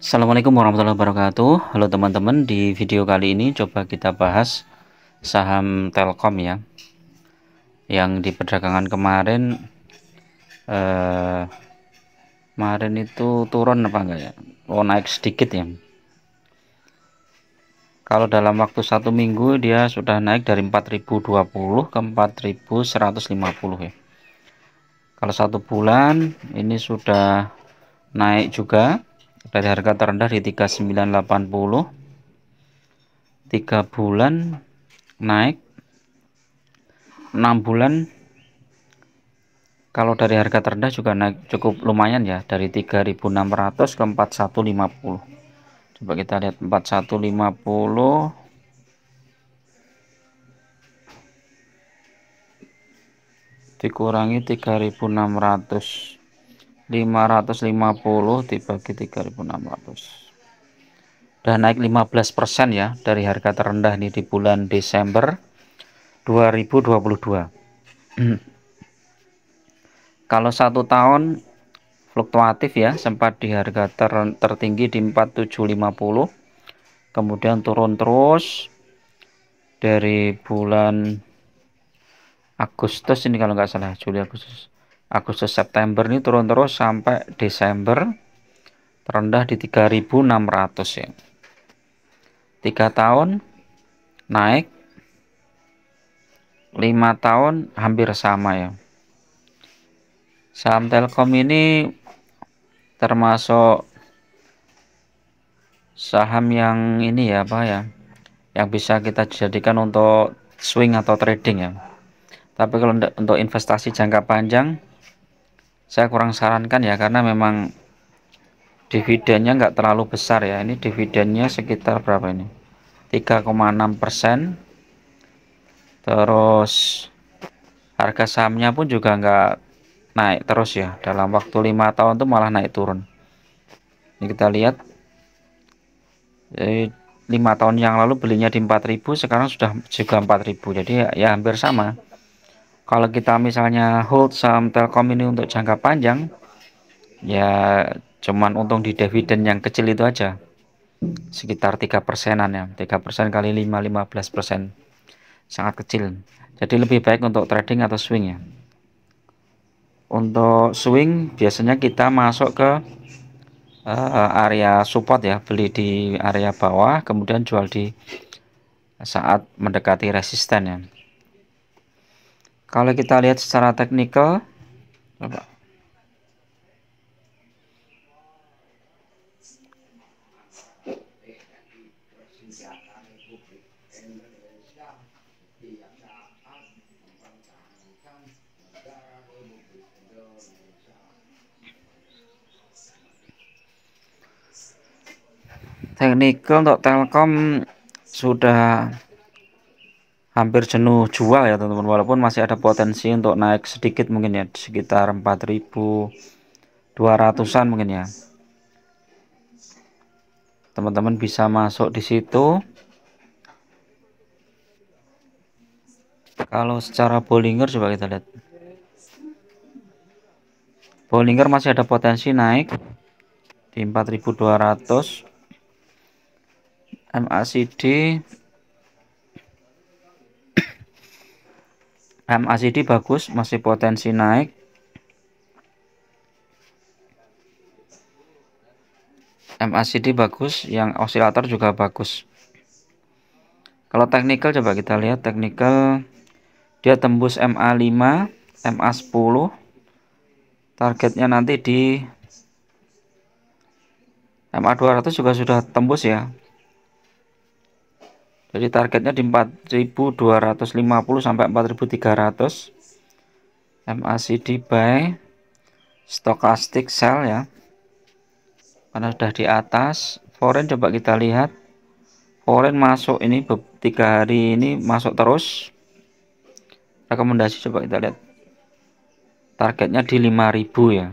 Assalamualaikum warahmatullahi wabarakatuh Halo teman-teman di video kali ini coba kita bahas saham Telkom ya yang di perdagangan kemarin eh, kemarin itu turun apa enggak ya oh naik sedikit ya kalau dalam waktu satu minggu dia sudah naik dari 4020 ke 4150 ya kalau satu bulan ini sudah naik juga dari harga terendah di 3980 3 bulan naik 6 bulan kalau dari harga terendah juga naik cukup lumayan ya dari 3600 ke 4150 coba kita lihat 4150 dikurangi 3600 550 dibagi 3600 udah naik 15% ya dari harga terendah ini di bulan Desember 2022 kalau satu tahun fluktuatif ya sempat di harga ter tertinggi di 4750 kemudian turun terus dari bulan Agustus ini kalau nggak salah Juli Agustus Agustus September ini turun terus sampai Desember terendah di 3600 ya 3 tahun naik 5 tahun hampir sama ya saham Telkom ini termasuk saham yang ini ya pak ya yang bisa kita jadikan untuk swing atau trading ya tapi kalau untuk investasi jangka panjang saya kurang sarankan ya karena memang dividennya nggak terlalu besar ya ini dividennya sekitar berapa ini 3,6 persen terus harga sahamnya pun juga nggak naik terus ya dalam waktu lima tahun itu malah naik turun ini kita lihat eh, lima tahun yang lalu belinya di 4000 sekarang sudah juga 4000 jadi ya, ya hampir sama kalau kita misalnya hold saham Telkom ini untuk jangka panjang ya cuman untung di dividen yang kecil itu aja sekitar tiga persenan ya tiga persen kali 5 15 persen sangat kecil jadi lebih baik untuk trading atau swing ya untuk swing biasanya kita masuk ke uh, area support ya beli di area bawah kemudian jual di saat mendekati resisten ya kalau kita lihat secara teknikal, Teknikal untuk Telkom sudah hampir jenuh jual ya teman-teman walaupun masih ada potensi untuk naik sedikit mungkin ya sekitar 4200an mungkin ya teman-teman bisa masuk di situ kalau secara Bollinger coba kita lihat Bollinger masih ada potensi naik di 4200 MACD MACD bagus masih potensi naik MACD bagus yang osilator juga bagus kalau teknikal coba kita lihat teknikal dia tembus MA5 MA10 targetnya nanti di MA200 juga sudah tembus ya jadi targetnya di 4250 sampai 4300 MACD buy stochastic sell ya karena sudah di atas foreign coba kita lihat foreign masuk ini tiga hari ini masuk terus rekomendasi coba kita lihat targetnya di 5000 ya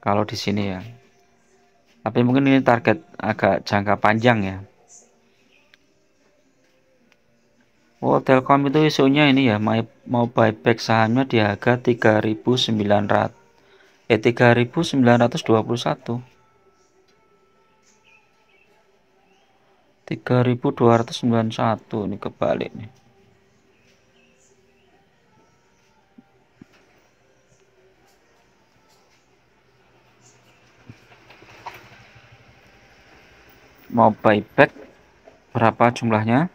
kalau di sini ya tapi mungkin ini target agak jangka panjang ya Oh, Telkom itu isunya ini ya, mau buyback sahamnya di harga 3.900 eh 3.921. 3.291 ini kebalik nih. Mau buyback berapa jumlahnya?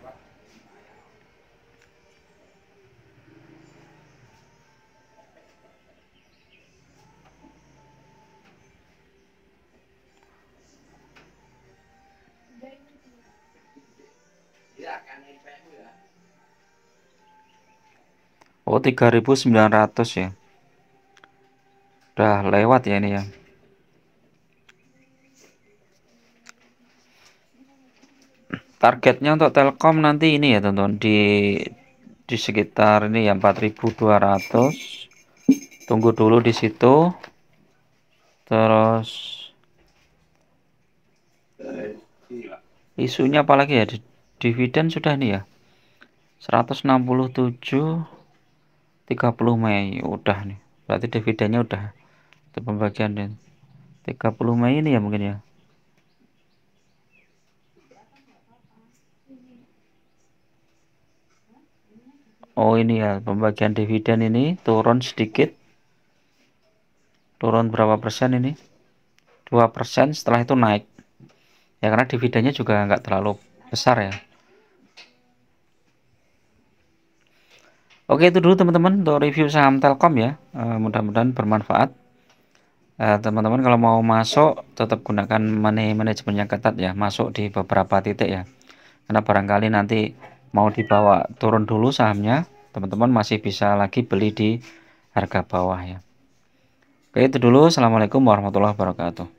Oh 3900 ya udah lewat ya ini ya targetnya untuk Telkom nanti ini ya teman-teman di di sekitar ini ya 4200 tunggu dulu di situ terus isunya apalagi ya dividen sudah ini ya 167 30 Mei udah nih berarti dividennya udah itu pembagian dan 30 Mei ini ya mungkin ya Oh ini ya pembagian dividen ini turun sedikit turun berapa persen ini 2 persen setelah itu naik ya karena dividennya juga nggak terlalu besar ya Oke itu dulu teman-teman untuk review saham Telkom ya. Eh, mudah-mudahan bermanfaat. Eh, teman-teman kalau mau masuk tetap gunakan money management yang ketat ya. Masuk di beberapa titik ya. Karena barangkali nanti mau dibawa turun dulu sahamnya, teman-teman masih bisa lagi beli di harga bawah ya. Oke itu dulu. Assalamualaikum warahmatullahi wabarakatuh.